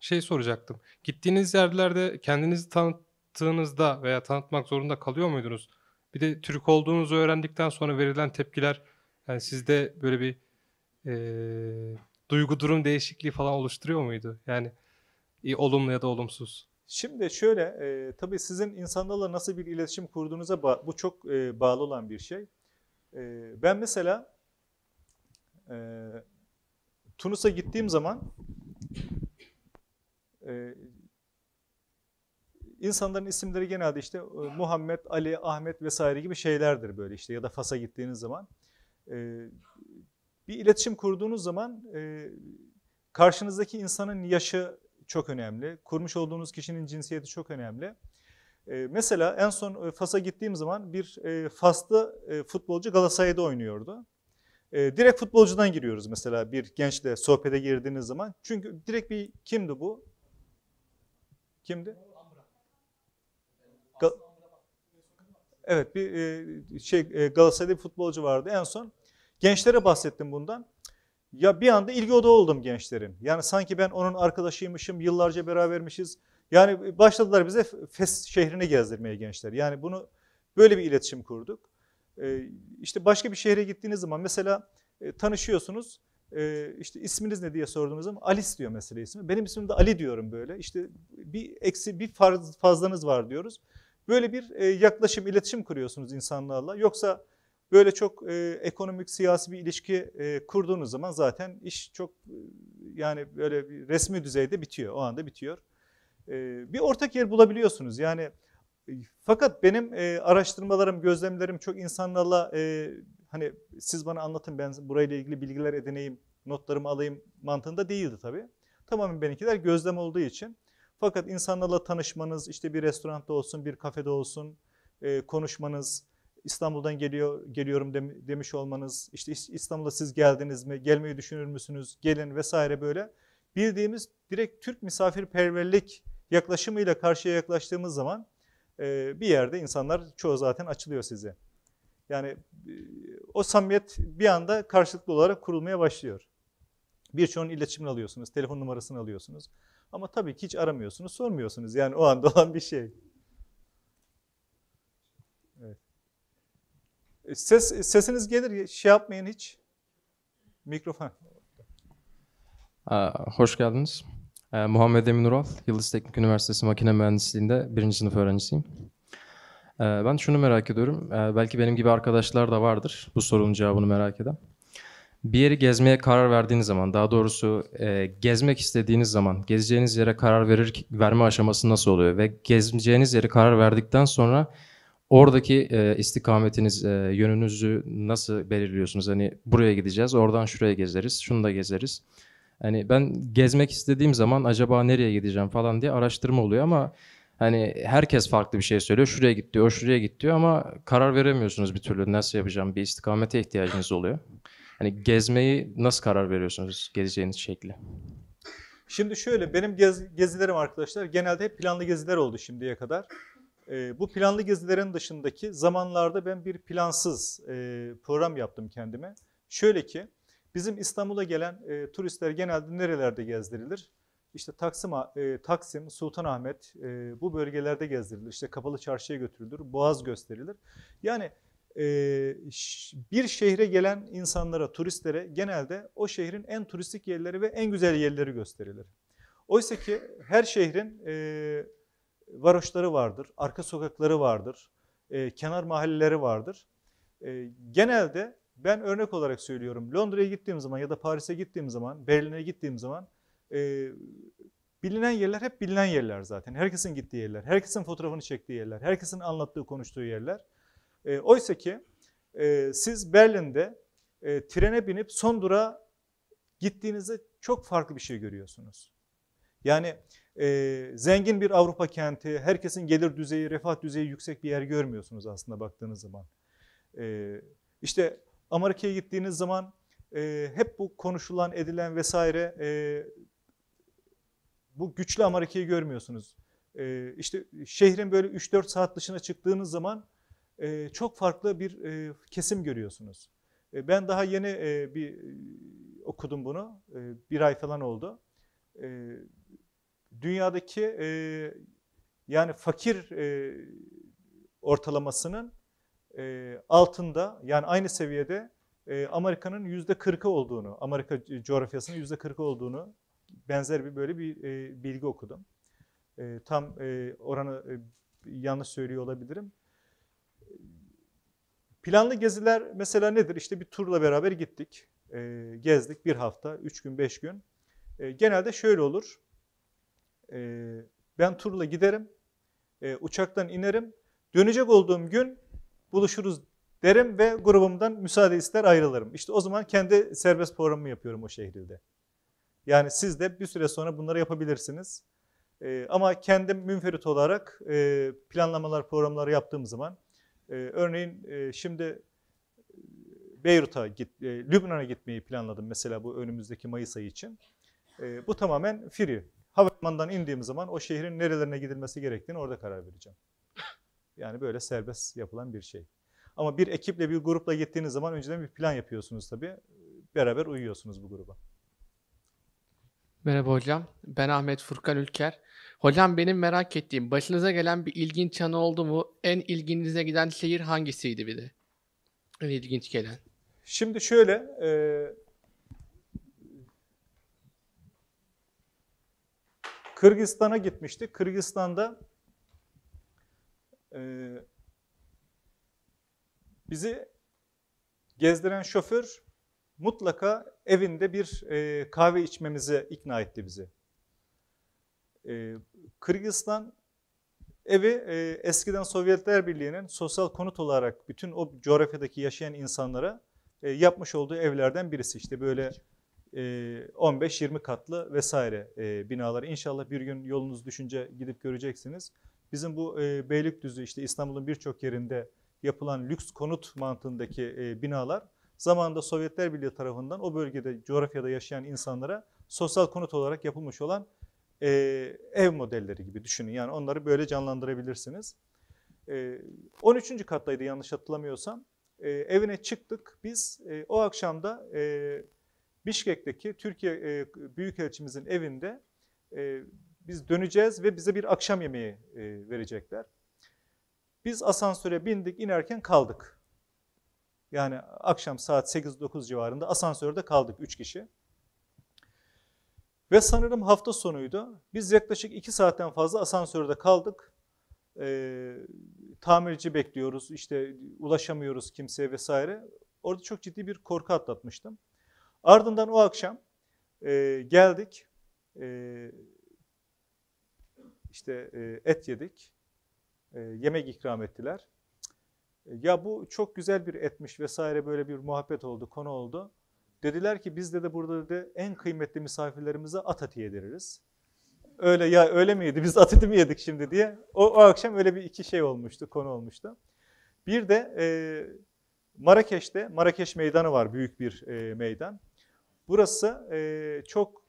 Şey soracaktım. Gittiğiniz yerlerde kendinizi tanıttığınızda veya tanıtmak zorunda kalıyor muydunuz? Bir de Türk olduğunuzu öğrendikten sonra verilen tepkiler yani sizde böyle bir e, duygu durum değişikliği falan oluşturuyor muydu? Yani e, olumlu ya da olumsuz. Şimdi şöyle, e, tabii sizin insanlarla nasıl bir iletişim kurduğunuza bu çok e, bağlı olan bir şey. E, ben mesela e, Tunus'a gittiğim zaman e, insanların isimleri genelde işte e, Muhammed, Ali, Ahmet vesaire gibi şeylerdir böyle işte ya da Fas'a gittiğiniz zaman. E, bir iletişim kurduğunuz zaman e, karşınızdaki insanın yaşı, çok önemli. Kurmuş olduğunuz kişinin cinsiyeti çok önemli. Ee, mesela en son e, Fas'a gittiğim zaman bir e, Faslı e, futbolcu Galatasaray'da oynuyordu. Ee, direkt futbolcudan giriyoruz mesela bir gençle sohbete girdiğiniz zaman. Çünkü direkt bir kimdi bu? Kimdi? Gal evet bir şey Galatasaray'da bir futbolcu vardı en son. Gençlere bahsettim bundan. Ya bir anda ilgi odağı oldum gençlerin. Yani sanki ben onun arkadaşıymışım, yıllarca berabermişiz. Yani başladılar bize Fes şehrini gezdirmeye gençler. Yani bunu böyle bir iletişim kurduk. Ee, işte başka bir şehre gittiğiniz zaman mesela e, tanışıyorsunuz. E, işte isminiz ne diye sorduğunuz zaman Alice diyor mesela ismi. Benim ismim de Ali diyorum böyle. İşte bir eksi bir fazlanız var diyoruz. Böyle bir e, yaklaşım, iletişim kuruyorsunuz insanlarla. Yoksa Böyle çok e, ekonomik siyasi bir ilişki e, kurduğunuz zaman zaten iş çok e, yani böyle bir resmi düzeyde bitiyor. O anda bitiyor. E, bir ortak yer bulabiliyorsunuz. Yani e, fakat benim e, araştırmalarım, gözlemlerim çok insanlarla e, hani siz bana anlatın ben burayla ilgili bilgiler edineyim, notlarımı alayım mantığında değildi tabii. Tamamen benimkiler gözlem olduğu için. Fakat insanlarla tanışmanız, işte bir restoranda olsun, bir kafede olsun, e, konuşmanız, İstanbul'dan geliyor geliyorum dem, demiş olmanız, işte İstanbul'a siz geldiniz mi, gelmeyi düşünür müsünüz, gelin vesaire böyle. Bildiğimiz direkt Türk misafirperverlik yaklaşımıyla karşıya yaklaştığımız zaman e, bir yerde insanlar çoğu zaten açılıyor size. Yani o samiyet bir anda karşılıklı olarak kurulmaya başlıyor. Birçoğunun iletişimini alıyorsunuz, telefon numarasını alıyorsunuz. Ama tabii ki hiç aramıyorsunuz, sormuyorsunuz. Yani o anda olan bir şey. E, ses, e, sesiniz gelir şey yapmayın hiç. Mikrofon. Ee, hoş geldiniz. Ee, Muhammed Emin Ural, Yıldız Teknik Üniversitesi Makine Mühendisliği'nde birinci sınıf öğrencisiyim. Ee, ben şunu merak ediyorum. Ee, belki benim gibi arkadaşlar da vardır bu sorunun cevabını merak eden. Bir yeri gezmeye karar verdiğiniz zaman, daha doğrusu e, gezmek istediğiniz zaman, gezeceğiniz yere karar verir, verme aşaması nasıl oluyor? Ve gezeceğiniz yere karar verdikten sonra Oradaki e, istikametiniz, e, yönünüzü nasıl belirliyorsunuz? Hani buraya gideceğiz, oradan şuraya gezeriz, şunu da gezeriz. Hani ben gezmek istediğim zaman acaba nereye gideceğim falan diye araştırma oluyor ama hani herkes farklı bir şey söylüyor. Şuraya git diyor, şuraya git diyor ama karar veremiyorsunuz bir türlü nasıl yapacağım bir istikamete ihtiyacınız oluyor. Hani gezmeyi nasıl karar veriyorsunuz gezeceğiniz şekli? Şimdi şöyle benim gez, gezilerim arkadaşlar genelde hep planlı geziler oldu şimdiye kadar. E, bu planlı gezilerin dışındaki zamanlarda ben bir plansız e, program yaptım kendime. Şöyle ki bizim İstanbul'a gelen e, turistler genelde nerelerde gezdirilir? İşte Taksim, e, Taksim Sultanahmet e, bu bölgelerde gezdirilir. İşte Kapalı Çarşı'ya götürülür, Boğaz gösterilir. Yani e, bir şehre gelen insanlara, turistlere genelde o şehrin en turistik yerleri ve en güzel yerleri gösterilir. Oysa ki her şehrin e, varoşları vardır, arka sokakları vardır, e, kenar mahalleleri vardır. E, genelde ben örnek olarak söylüyorum Londra'ya gittiğim zaman ya da Paris'e gittiğim zaman, Berlin'e gittiğim zaman e, bilinen yerler hep bilinen yerler zaten. Herkesin gittiği yerler, herkesin fotoğrafını çektiği yerler, herkesin anlattığı, konuştuğu yerler. E, Oysa ki e, siz Berlin'de e, trene binip son dura gittiğinizde çok farklı bir şey görüyorsunuz. Yani e, zengin bir Avrupa kenti, herkesin gelir düzeyi, refah düzeyi yüksek bir yer görmüyorsunuz aslında baktığınız zaman. E, işte Amerika'ya gittiğiniz zaman e, hep bu konuşulan, edilen vesaire e, bu güçlü Amerika'yı görmüyorsunuz. E, işte şehrin böyle 3-4 saat dışına çıktığınız zaman e, çok farklı bir e, kesim görüyorsunuz. E, ben daha yeni e, bir okudum bunu. E, bir ay falan oldu. E, dünyadaki e, yani fakir e, ortalamasının e, altında yani aynı seviyede e, Amerika'nın yüzde 40'ı olduğunu, Amerika coğrafyasının yüzde 40'ı olduğunu benzer bir böyle bir e, bilgi okudum. E, tam e, oranı e, yanlış söylüyor olabilirim. Planlı geziler mesela nedir? İşte bir turla beraber gittik, e, gezdik bir hafta, üç gün, beş gün. E, genelde şöyle olur. E, ben turla giderim, e, uçaktan inerim, dönecek olduğum gün buluşuruz derim ve grubumdan müsaade ister ayrılırım. İşte o zaman kendi serbest programımı yapıyorum o şehirde. Yani siz de bir süre sonra bunları yapabilirsiniz. E, ama kendim münferit olarak e, planlamalar, programları yaptığım zaman e, örneğin e, şimdi e, Beyrut'a, git, e, Lübnan'a gitmeyi planladım mesela bu önümüzdeki Mayıs ayı için. E, bu tamamen free havalimanından indiğim zaman o şehrin nerelerine gidilmesi gerektiğini orada karar vereceğim. Yani böyle serbest yapılan bir şey. Ama bir ekiple, bir grupla gittiğiniz zaman önceden bir plan yapıyorsunuz tabii. Beraber uyuyorsunuz bu gruba. Merhaba hocam. Ben Ahmet Furkan Ülker. Hocam benim merak ettiğim başınıza gelen bir ilginç anı oldu mu? En ilginize giden şehir hangisiydi bir de? En ilginç gelen. Şimdi şöyle, e Kırgızistan'a gitmiştik. Kırgızistan'da e, bizi gezdiren şoför mutlaka evinde bir e, kahve içmemize ikna etti bizi. E, Kırgızistan evi e, eskiden Sovyetler Birliği'nin sosyal konut olarak bütün o coğrafyadaki yaşayan insanlara e, yapmış olduğu evlerden birisi. işte böyle 15-20 katlı vesaire binalar. İnşallah bir gün yolunuz düşünce gidip göreceksiniz. Bizim bu Beylikdüzü işte İstanbul'un birçok yerinde yapılan lüks konut mantığındaki binalar zamanında Sovyetler Birliği tarafından o bölgede coğrafyada yaşayan insanlara sosyal konut olarak yapılmış olan ev modelleri gibi düşünün. Yani onları böyle canlandırabilirsiniz. 13. kattaydı yanlış hatırlamıyorsam. evine çıktık. Biz o akşam da Bişkek'teki Türkiye e, Büyükelçimizin evinde e, biz döneceğiz ve bize bir akşam yemeği e, verecekler. Biz asansöre bindik, inerken kaldık. Yani akşam saat 8-9 civarında asansörde kaldık 3 kişi. Ve sanırım hafta sonuydu. Biz yaklaşık 2 saatten fazla asansörde kaldık. E, tamirci bekliyoruz, işte ulaşamıyoruz kimseye vesaire. Orada çok ciddi bir korku atlatmıştım. Ardından o akşam e, geldik, e, işte e, et yedik, e, yemek ikram ettiler. E, ya bu çok güzel bir etmiş vesaire böyle bir muhabbet oldu, konu oldu. Dediler ki biz de de burada de en kıymetli misafirlerimize at eti yediririz. Öyle ya öyle miydi biz at eti mi yedik şimdi diye. O, o akşam öyle bir iki şey olmuştu, konu olmuştu. Bir de e, Marrakeş'te, Marrakeş Meydanı var, büyük bir e, meydan. Burası e, çok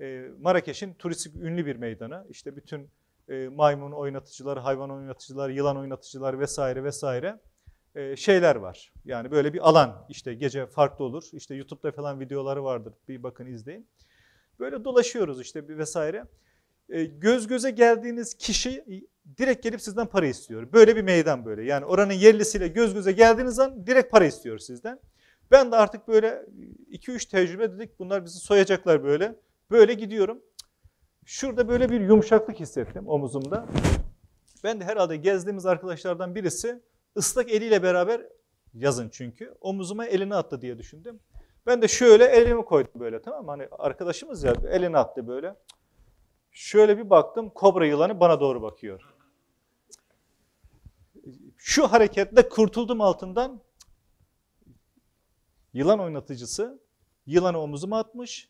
e, Marrakeş'in turistik ünlü bir meydanı. İşte bütün e, maymun oynatıcıları, hayvan oynatıcıları, yılan oynatıcıları vesaire vesaire e, şeyler var. Yani böyle bir alan işte gece farklı olur. İşte YouTube'da falan videoları vardır. Bir bakın izleyin. Böyle dolaşıyoruz işte bir vesaire. E, göz göze geldiğiniz kişi direkt gelip sizden para istiyor. Böyle bir meydan böyle. Yani oranın yerlisiyle göz göze geldiğiniz an direkt para istiyor sizden. Ben de artık böyle 2-3 tecrübe dedik bunlar bizi soyacaklar böyle. Böyle gidiyorum. Şurada böyle bir yumuşaklık hissettim omuzumda. Ben de herhalde gezdiğimiz arkadaşlardan birisi ıslak eliyle beraber yazın çünkü omuzuma elini attı diye düşündüm. Ben de şöyle elimi koydum böyle tamam mı? Hani arkadaşımız ya elini attı böyle. Şöyle bir baktım kobra yılanı bana doğru bakıyor. Şu hareketle kurtuldum altından Yılan oynatıcısı yılan omuzuma atmış.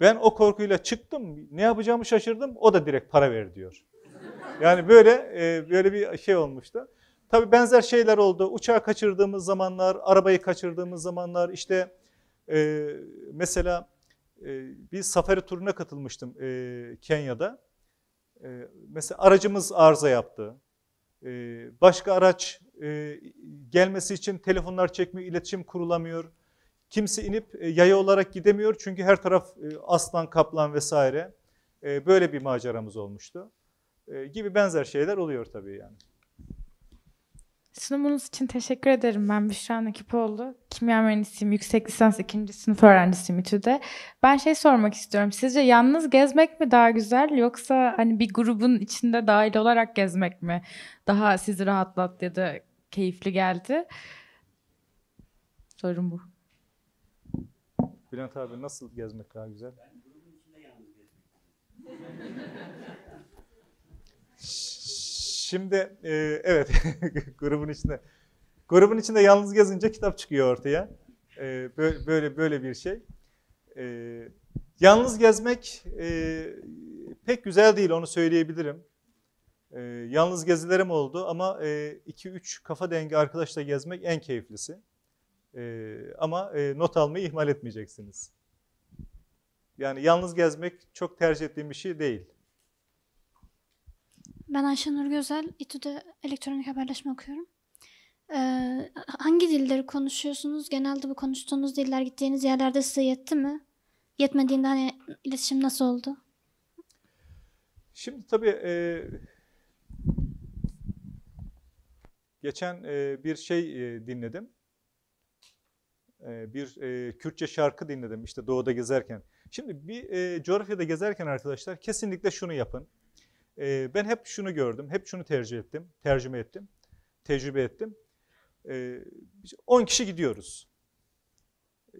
Ben o korkuyla çıktım. Ne yapacağımı şaşırdım. O da direkt para ver diyor. Yani böyle e, böyle bir şey olmuştu. Tabi benzer şeyler oldu. Uçağı kaçırdığımız zamanlar, arabayı kaçırdığımız zamanlar işte e, mesela e, bir safari turuna katılmıştım e, Kenya'da. E, mesela aracımız arıza yaptı. E, başka araç e, gelmesi için telefonlar çekmiyor, iletişim kurulamıyor. Kimse inip e, yaya olarak gidemiyor çünkü her taraf e, aslan, kaplan vesaire. E, böyle bir maceramız olmuştu. Gibi benzer şeyler oluyor tabii yani. Sunumunuz için teşekkür ederim. Ben Büşra Nakipoğlu. Kimya mühendisiyim. Yüksek lisans ikinci sınıf öğrencisiyim İTÜ'de. Ben şey sormak istiyorum. Sizce yalnız gezmek mi daha güzel yoksa hani bir grubun içinde dahil olarak gezmek mi daha sizi rahatlattı ya da keyifli geldi? Sorun bu. Bülent abi nasıl gezmek daha güzel? Ben grubun içinde yalnız gezmek. Şimdi e, evet grubun içinde grubun içinde yalnız gezince kitap çıkıyor ortaya. E, böyle, böyle böyle bir şey. E, yalnız gezmek e, pek güzel değil onu söyleyebilirim. E, yalnız gezilerim oldu ama 2-3 e, iki, üç kafa dengi arkadaşla gezmek en keyiflisi. E, ama e, not almayı ihmal etmeyeceksiniz. Yani yalnız gezmek çok tercih ettiğim bir şey değil. Ben Ayşenur Gözel, İTÜ'de elektronik haberleşme okuyorum. Ee, hangi dilleri konuşuyorsunuz? Genelde bu konuştuğunuz diller gittiğiniz yerlerde size yetti mi? Yetmediğinde hani iletişim nasıl oldu? Şimdi tabii e, geçen e, bir şey e, dinledim. Ee, bir e, Kürtçe şarkı dinledim işte doğuda gezerken. Şimdi bir e, coğrafyada gezerken arkadaşlar kesinlikle şunu yapın. Ee, ben hep şunu gördüm, hep şunu tercih ettim, tercüme ettim, tecrübe ettim. 10 ee, kişi gidiyoruz.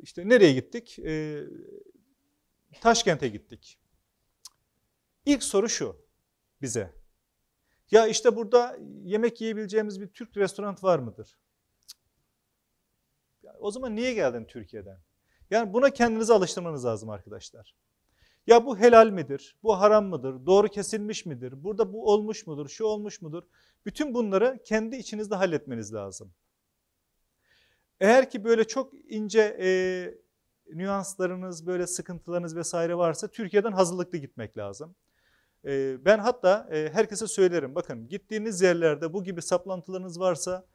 İşte nereye gittik? Taşkent'e gittik. İlk soru şu bize. Ya işte burada yemek yiyebileceğimiz bir Türk restoran var mıdır? o zaman niye geldin Türkiye'den? Yani buna kendinizi alıştırmanız lazım arkadaşlar. Ya bu helal midir? Bu haram mıdır? Doğru kesilmiş midir? Burada bu olmuş mudur? Şu olmuş mudur? Bütün bunları kendi içinizde halletmeniz lazım. Eğer ki böyle çok ince e, nüanslarınız, böyle sıkıntılarınız vesaire varsa Türkiye'den hazırlıklı gitmek lazım. E, ben hatta e, herkese söylerim bakın gittiğiniz yerlerde bu gibi saplantılarınız varsa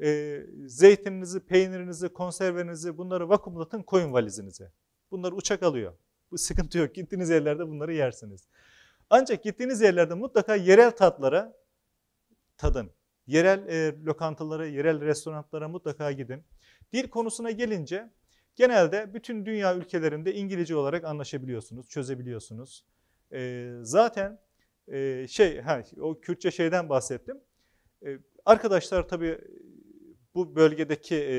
e, zeytininizi, peynirinizi, konservenizi bunları vakumlatın koyun valizinize. Bunları uçak alıyor. Bu sıkıntı yok. Gittiğiniz yerlerde bunları yersiniz. Ancak gittiğiniz yerlerde mutlaka yerel tatlara tadın. Yerel e, lokantalara, yerel restoranlara mutlaka gidin. Dil konusuna gelince genelde bütün dünya ülkelerinde İngilizce olarak anlaşabiliyorsunuz, çözebiliyorsunuz. E, zaten e, şey, ha, o Kürtçe şeyden bahsettim. E, arkadaşlar tabii bu bölgedeki e,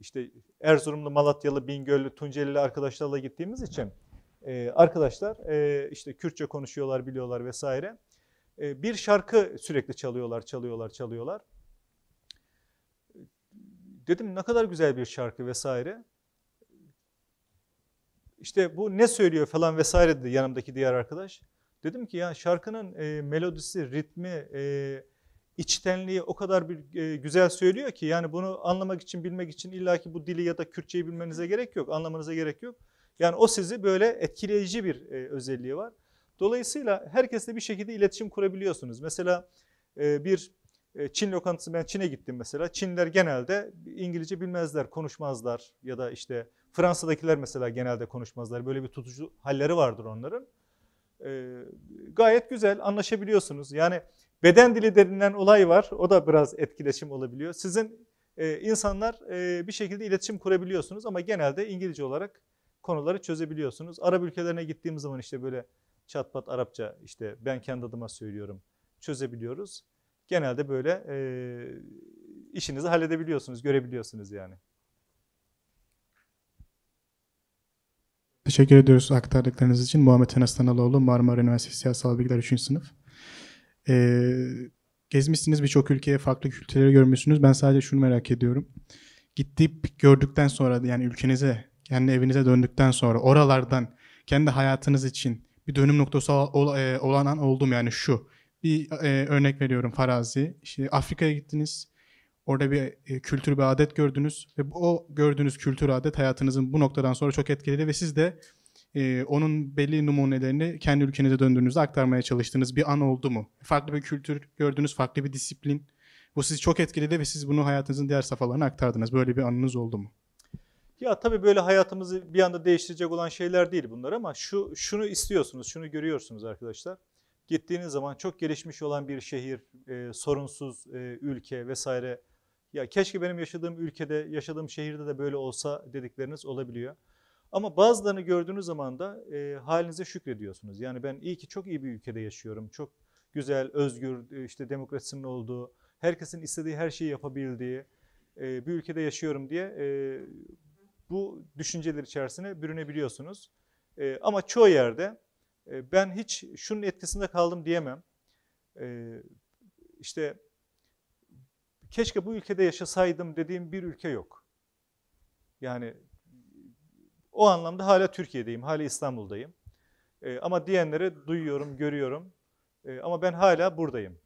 işte Erzurumlu, Malatyalı, Bingöllü, Tuncelili arkadaşlarla gittiğimiz için e, arkadaşlar e, işte Kürtçe konuşuyorlar, biliyorlar vesaire. E, bir şarkı sürekli çalıyorlar, çalıyorlar, çalıyorlar. Dedim ne kadar güzel bir şarkı vesaire. İşte bu ne söylüyor falan vesaire dedi yanımdaki diğer arkadaş. Dedim ki ya şarkının e, melodisi, ritmi, e, içtenliği o kadar bir e, güzel söylüyor ki yani bunu anlamak için bilmek için illaki bu dili ya da Kürtçeyi bilmenize gerek yok, anlamanıza gerek yok. Yani o sizi böyle etkileyici bir e, özelliği var. Dolayısıyla herkesle bir şekilde iletişim kurabiliyorsunuz. Mesela e, bir e, Çin lokantası ben Çin'e gittim mesela. Çinliler genelde İngilizce bilmezler, konuşmazlar ya da işte Fransa'dakiler mesela genelde konuşmazlar. Böyle bir tutucu halleri vardır onların. E, gayet güzel anlaşabiliyorsunuz. Yani Beden dili denilen olay var. O da biraz etkileşim olabiliyor. Sizin e, insanlar e, bir şekilde iletişim kurabiliyorsunuz ama genelde İngilizce olarak konuları çözebiliyorsunuz. Arap ülkelerine gittiğimiz zaman işte böyle çatpat Arapça işte ben kendi adıma söylüyorum çözebiliyoruz. Genelde böyle e, işinizi halledebiliyorsunuz, görebiliyorsunuz yani. Teşekkür ediyoruz aktardıklarınız için. Muhammed Enes Tanaloğlu, Marmara Üniversitesi Siyasal Bilgiler 3. sınıf. E, gezmişsiniz birçok ülkeye farklı kültürleri görmüşsünüz. Ben sadece şunu merak ediyorum. Gidip gördükten sonra yani ülkenize, kendi evinize döndükten sonra oralardan kendi hayatınız için bir dönüm noktası e, olan an oldum yani şu. Bir e, örnek veriyorum farazi. İşte Afrika'ya gittiniz. Orada bir e, kültür bir adet gördünüz ve bu, o gördüğünüz kültür adet hayatınızın bu noktadan sonra çok etkiledi ve siz de e, onun belli numunelerini kendi ülkenize döndüğünüzde aktarmaya çalıştığınız bir an oldu mu? Farklı bir kültür gördünüz, farklı bir disiplin. Bu sizi çok etkiledi ve siz bunu hayatınızın diğer safhalarına aktardınız. Böyle bir anınız oldu mu? Ya tabii böyle hayatımızı bir anda değiştirecek olan şeyler değil bunlar ama şu şunu istiyorsunuz, şunu görüyorsunuz arkadaşlar. Gittiğiniz zaman çok gelişmiş olan bir şehir, e, sorunsuz e, ülke vesaire. Ya keşke benim yaşadığım ülkede, yaşadığım şehirde de böyle olsa dedikleriniz olabiliyor. Ama bazılarını gördüğünüz zaman da e, halinize şükrediyorsunuz. Yani ben iyi ki çok iyi bir ülkede yaşıyorum. Çok güzel, özgür, e, işte demokrasinin olduğu, herkesin istediği her şeyi yapabildiği e, bir ülkede yaşıyorum diye e, bu düşünceler içerisine bürünebiliyorsunuz. E, ama çoğu yerde e, ben hiç şunun etkisinde kaldım diyemem. E, işte keşke bu ülkede yaşasaydım dediğim bir ülke yok. Yani o anlamda hala Türkiye'deyim, hala İstanbul'dayım. E, ama diyenleri duyuyorum, görüyorum. E, ama ben hala buradayım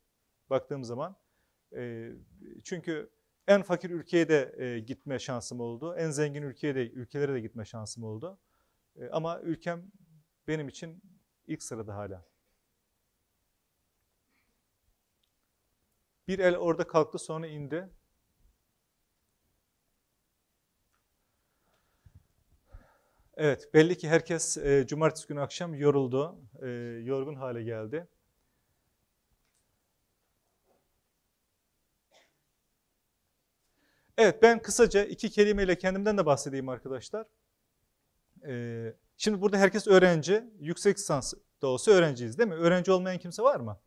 baktığım zaman. E, çünkü en fakir ülkeye de e, gitme şansım oldu. En zengin ülkeye de, ülkelere de gitme şansım oldu. E, ama ülkem benim için ilk sırada hala. Bir el orada kalktı sonra indi. Evet, belli ki herkes e, cumartesi günü akşam yoruldu, e, yorgun hale geldi. Evet, ben kısaca iki kelimeyle kendimden de bahsedeyim arkadaşlar. E, şimdi burada herkes öğrenci, yüksek lisans da olsa öğrenciyiz değil mi? Öğrenci olmayan kimse var mı?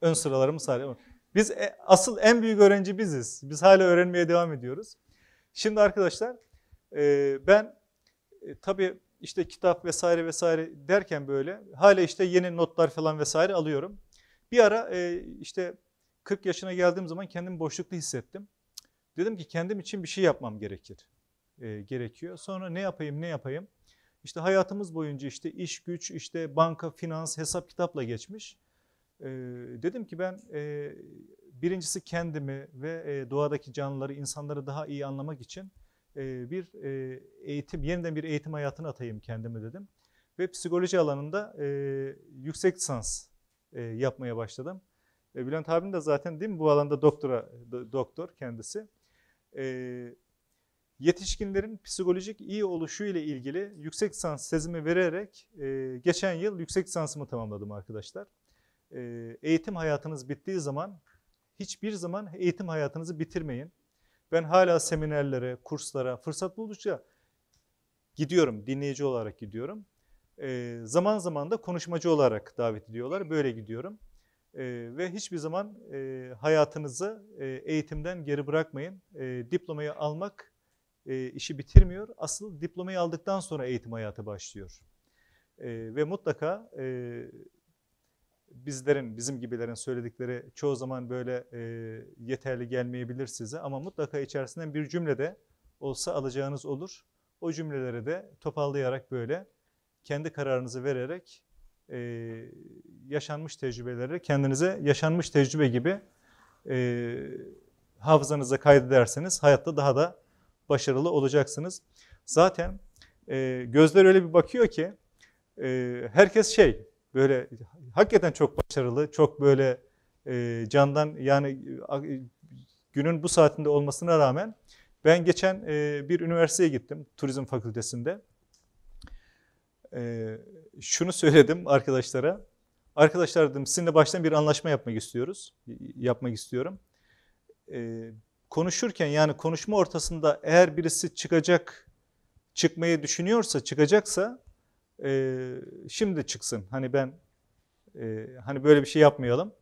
Ön sıralarımız sadece. Biz e, asıl en büyük öğrenci biziz. Biz hala öğrenmeye devam ediyoruz. Şimdi arkadaşlar, e, ben e, tabii işte kitap vesaire vesaire derken böyle hala işte yeni notlar falan vesaire alıyorum. Bir ara e, işte 40 yaşına geldiğim zaman kendimi boşluklu hissettim. Dedim ki kendim için bir şey yapmam gerekir. E, gerekiyor. Sonra ne yapayım ne yapayım? İşte hayatımız boyunca işte iş güç işte banka finans hesap kitapla geçmiş. E, dedim ki ben e, birincisi kendimi ve e, doğadaki canlıları insanları daha iyi anlamak için e, bir e, eğitim, yeniden bir eğitim hayatına atayım kendimi dedim. Ve psikoloji alanında e, yüksek lisans yapmaya başladım. E, Bülent abim de zaten değil mi bu alanda doktora doktor kendisi. yetişkinlerin psikolojik iyi oluşu ile ilgili yüksek lisans sezimi vererek geçen yıl yüksek lisansımı tamamladım arkadaşlar. eğitim hayatınız bittiği zaman hiçbir zaman eğitim hayatınızı bitirmeyin. Ben hala seminerlere, kurslara, fırsat buldukça gidiyorum, dinleyici olarak gidiyorum. E, zaman zaman da konuşmacı olarak davet ediyorlar, böyle gidiyorum. E, ve hiçbir zaman e, hayatınızı e, eğitimden geri bırakmayın. E, diplomayı almak e, işi bitirmiyor. Asıl diplomayı aldıktan sonra eğitim hayatı başlıyor. E, ve mutlaka e, bizlerin, bizim gibilerin söyledikleri çoğu zaman böyle e, yeterli gelmeyebilir size ama mutlaka içerisinden bir cümle de olsa alacağınız olur. O cümleleri de toparlayarak böyle kendi kararınızı vererek e, yaşanmış tecrübeleri kendinize yaşanmış tecrübe gibi e, hafızanıza kaydederseniz hayatta daha da başarılı olacaksınız. Zaten e, gözler öyle bir bakıyor ki e, herkes şey böyle hakikaten çok başarılı, çok böyle e, candan yani e, günün bu saatinde olmasına rağmen ben geçen e, bir üniversiteye gittim turizm fakültesinde. E, şunu söyledim arkadaşlara. Arkadaşlar dedim sizinle baştan bir anlaşma yapmak istiyoruz. Yapmak istiyorum. E, konuşurken yani konuşma ortasında eğer birisi çıkacak, çıkmayı düşünüyorsa, çıkacaksa e, şimdi çıksın. Hani ben e, hani böyle bir şey yapmayalım.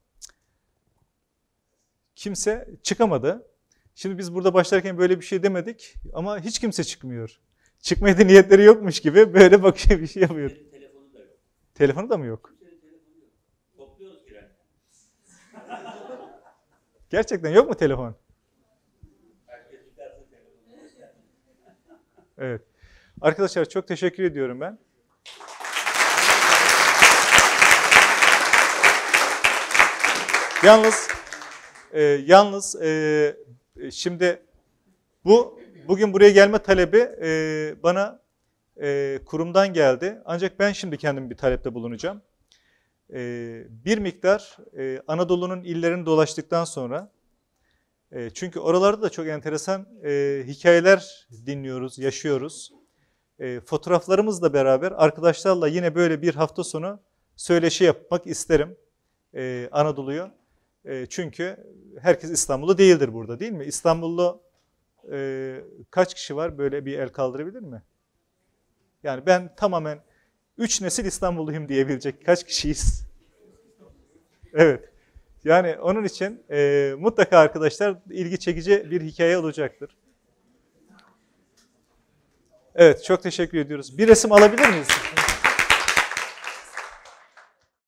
Kimse çıkamadı. Şimdi biz burada başlarken böyle bir şey demedik ama hiç kimse çıkmıyor. Çıkmaya da niyetleri yokmuş gibi böyle bakıyor. bir şey yapıyor. Telefonu da yok. Telefonu da mı yok? Gerçekten yok mu telefon? Evet. Arkadaşlar çok teşekkür ediyorum ben. Yalnız e, yalnız e, şimdi bu bugün buraya gelme talebi e, bana e, kurumdan geldi. Ancak ben şimdi kendim bir talepte bulunacağım. E, bir miktar e, Anadolu'nun illerini dolaştıktan sonra e, çünkü oralarda da çok enteresan e, hikayeler dinliyoruz, yaşıyoruz. E, fotoğraflarımızla beraber arkadaşlarla yine böyle bir hafta sonu söyleşi yapmak isterim e, Anadolu'yu. E, çünkü herkes İstanbullu değildir burada değil mi? İstanbullu e, kaç kişi var böyle bir el kaldırabilir mi? Yani ben tamamen üç nesil İstanbulluyum diyebilecek kaç kişiyiz? Evet. Yani onun için e, mutlaka arkadaşlar ilgi çekici bir hikaye olacaktır. Evet, çok teşekkür ediyoruz. Bir resim alabilir miyiz?